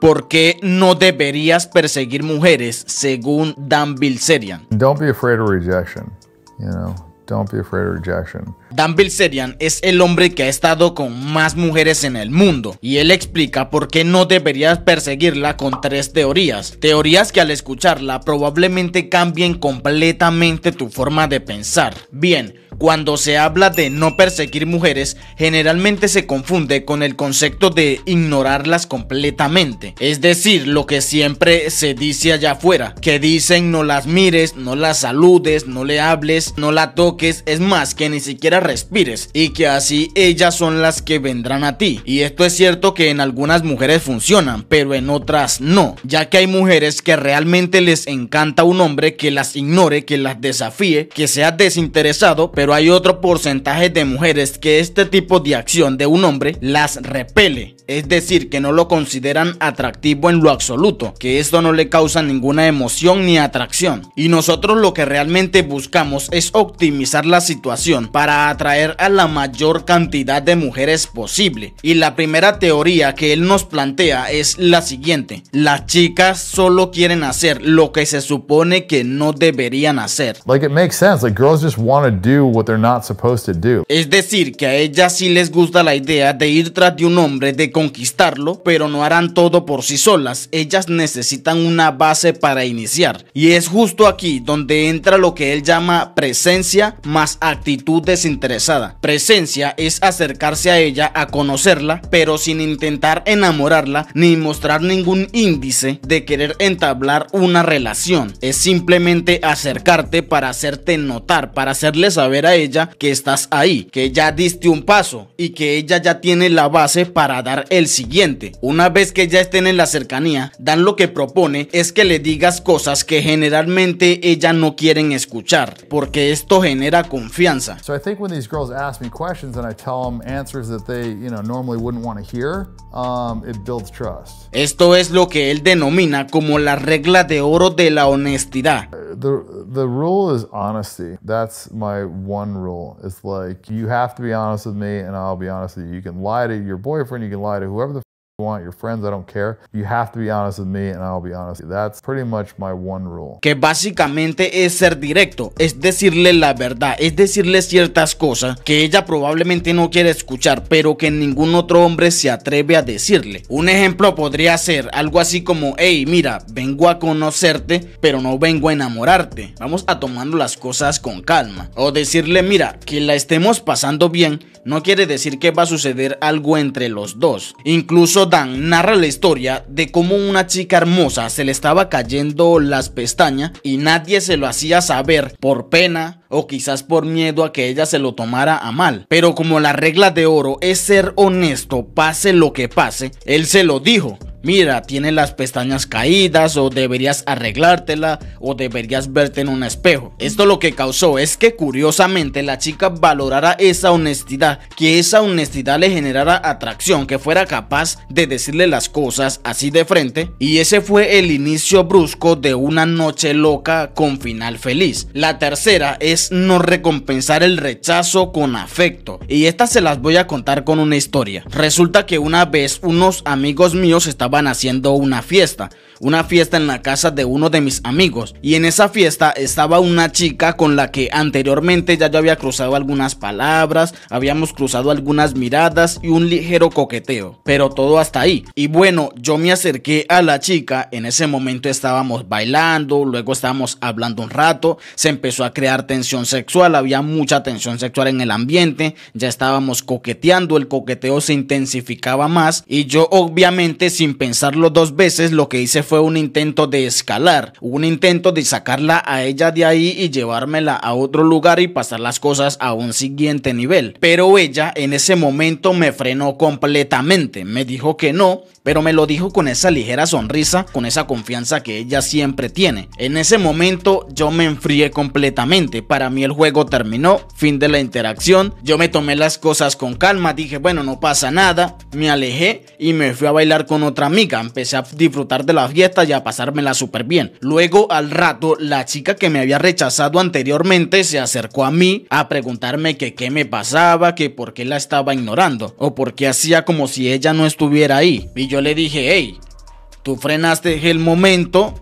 ¿Por qué no deberías perseguir mujeres según Dan Bilzerian? Don't be afraid of rejection, you know. Don't be afraid of rejection. Dan Bilzerian es el hombre que ha estado con más mujeres en el mundo y él explica por qué no deberías perseguirla con tres teorías. Teorías que al escucharla probablemente cambien completamente tu forma de pensar. Bien, cuando se habla de no perseguir mujeres, generalmente se confunde con el concepto de ignorarlas completamente. Es decir, lo que siempre se dice allá afuera, que dicen no las mires, no las saludes, no le hables, no la toques, es más, que ni siquiera respires y que así ellas son las que vendrán a ti. Y esto es cierto que en algunas mujeres funcionan, pero en otras no, ya que hay mujeres que realmente les encanta un hombre que las ignore, que las desafíe, que sea desinteresado, pero hay otro porcentaje de mujeres que este tipo de acción de un hombre las repele es decir, que no lo consideran atractivo en lo absoluto, que esto no le causa ninguna emoción ni atracción. Y nosotros lo que realmente buscamos es optimizar la situación para atraer a la mayor cantidad de mujeres posible. Y la primera teoría que él nos plantea es la siguiente, las chicas solo quieren hacer lo que se supone que no deberían hacer. Es decir, que a ellas sí les gusta la idea de ir tras de un hombre de conquistarlo, pero no harán todo por sí solas, ellas necesitan una base para iniciar. Y es justo aquí donde entra lo que él llama presencia más actitud desinteresada. Presencia es acercarse a ella, a conocerla, pero sin intentar enamorarla ni mostrar ningún índice de querer entablar una relación. Es simplemente acercarte para hacerte notar, para hacerle saber a ella que estás ahí, que ya diste un paso y que ella ya tiene la base para dar el siguiente. Una vez que ya estén en la cercanía, Dan lo que propone es que le digas cosas que generalmente ella no quieren escuchar, porque esto genera confianza. So I think when these girls ask me questions and I tell them answers that they, you know, normally wouldn't want to hear, um, it builds trust. Esto es lo que él denomina como la regla de oro de la honestidad. The rule is honesty. That's my one rule. It's like you have to be honest with me and I'll be honest with you. You can lie to your boyfriend, you can lie to whoever the want, your friends, I don't care. You have to be honest with me and I'll be honest. That's pretty much Que básicamente es ser directo, es decirle la verdad, es decirle ciertas cosas que ella probablemente no quiere escuchar, pero que ningún otro hombre se atreve a decirle. Un ejemplo podría ser algo así como, hey, mira, vengo a conocerte, pero no vengo a enamorarte. Vamos a tomando las cosas con calma. O decirle, mira, que la estemos pasando bien, no quiere decir que va a suceder algo entre los dos. Incluso Dan narra la historia de cómo una chica hermosa se le estaba cayendo las pestañas y nadie se lo hacía saber por pena o quizás por miedo a que ella se lo tomara a mal. Pero como la regla de oro es ser honesto, pase lo que pase, él se lo dijo mira, tiene las pestañas caídas o deberías arreglártela o deberías verte en un espejo. Esto lo que causó es que curiosamente la chica valorara esa honestidad, que esa honestidad le generara atracción, que fuera capaz de decirle las cosas así de frente. Y ese fue el inicio brusco de una noche loca con final feliz. La tercera es no recompensar el rechazo con afecto. Y estas se las voy a contar con una historia. Resulta que una vez unos amigos míos estaban haciendo una fiesta, una fiesta en la casa de uno de mis amigos y en esa fiesta estaba una chica con la que anteriormente ya yo había cruzado algunas palabras, habíamos cruzado algunas miradas y un ligero coqueteo, pero todo hasta ahí. Y bueno, yo me acerqué a la chica, en ese momento estábamos bailando, luego estábamos hablando un rato, se empezó a crear tensión sexual, había mucha tensión sexual en el ambiente, ya estábamos coqueteando, el coqueteo se intensificaba más y yo obviamente sin pensarlo dos veces, lo que hice fue un intento de escalar, un intento de sacarla a ella de ahí y llevármela a otro lugar y pasar las cosas a un siguiente nivel. Pero ella en ese momento me frenó completamente, me dijo que no, pero me lo dijo con esa ligera sonrisa, con esa confianza que ella siempre tiene. En ese momento yo me enfrié completamente, para mí el juego terminó, fin de la interacción, yo me tomé las cosas con calma, dije bueno no pasa nada, me alejé y me fui a bailar con otra amiga. Empecé a disfrutar de la fiesta y a pasármela súper bien. Luego, al rato, la chica que me había rechazado anteriormente se acercó a mí a preguntarme que qué me pasaba, que por qué la estaba ignorando o por qué hacía como si ella no estuviera ahí. Y yo le dije, hey, tú frenaste el momento,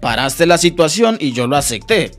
paraste la situación y yo lo acepté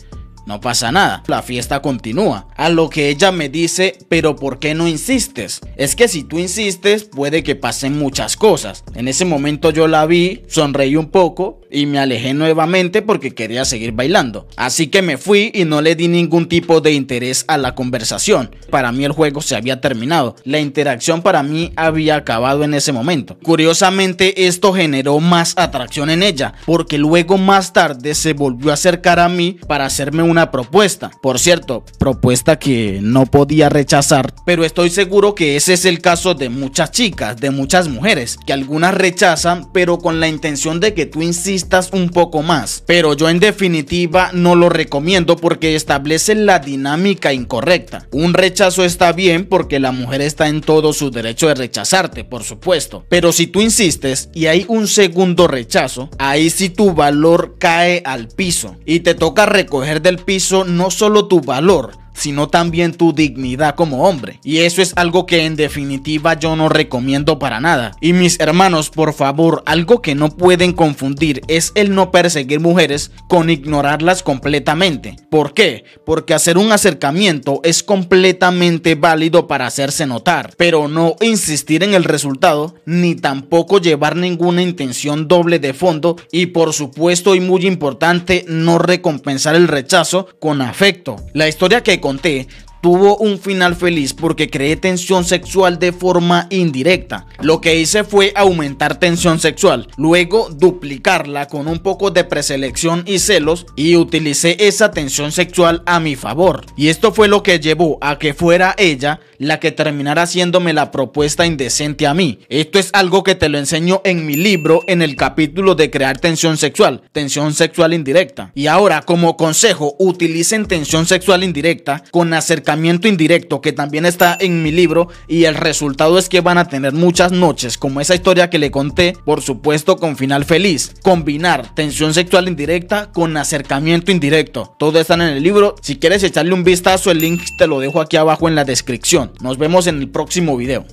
no pasa nada, la fiesta continúa. A lo que ella me dice, pero ¿por qué no insistes? Es que si tú insistes puede que pasen muchas cosas. En ese momento yo la vi, sonreí un poco y me alejé nuevamente porque quería seguir bailando. Así que me fui y no le di ningún tipo de interés a la conversación. Para mí el juego se había terminado. La interacción para mí había acabado en ese momento. Curiosamente esto generó más atracción en ella porque luego más tarde se volvió a acercar a mí para hacerme una propuesta. Por cierto, propuesta que no podía rechazar, pero estoy seguro que ese es el caso de muchas chicas, de muchas mujeres, que algunas rechazan pero con la intención de que tú insistas un poco más, pero yo en definitiva no lo recomiendo porque establece la dinámica incorrecta. Un rechazo está bien porque la mujer está en todo su derecho de rechazarte, por supuesto, pero si tú insistes y hay un segundo rechazo, ahí sí tu valor cae al piso y te toca recoger del piso no solo tu valor, sino también tu dignidad como hombre. Y eso es algo que en definitiva yo no recomiendo para nada. Y mis hermanos, por favor, algo que no pueden confundir es el no perseguir mujeres con ignorarlas completamente. ¿Por qué? Porque hacer un acercamiento es completamente válido para hacerse notar, pero no insistir en el resultado ni tampoco llevar ninguna intención doble de fondo y por supuesto y muy importante no recompensar el rechazo con afecto. La historia que conté tuvo un final feliz porque creé tensión sexual de forma indirecta. Lo que hice fue aumentar tensión sexual, luego duplicarla con un poco de preselección y celos y utilicé esa tensión sexual a mi favor. Y esto fue lo que llevó a que fuera ella la que terminara haciéndome la propuesta indecente a mí. Esto es algo que te lo enseño en mi libro en el capítulo de crear tensión sexual, tensión sexual indirecta. Y ahora como consejo, utilicen tensión sexual indirecta con acercamiento indirecto que también está en mi libro y el resultado es que van a tener muchas noches como esa historia que le conté, por supuesto con final feliz. Combinar tensión sexual indirecta con acercamiento indirecto. Todo está en el libro. Si quieres echarle un vistazo, el link te lo dejo aquí abajo en la descripción. Nos vemos en el próximo video.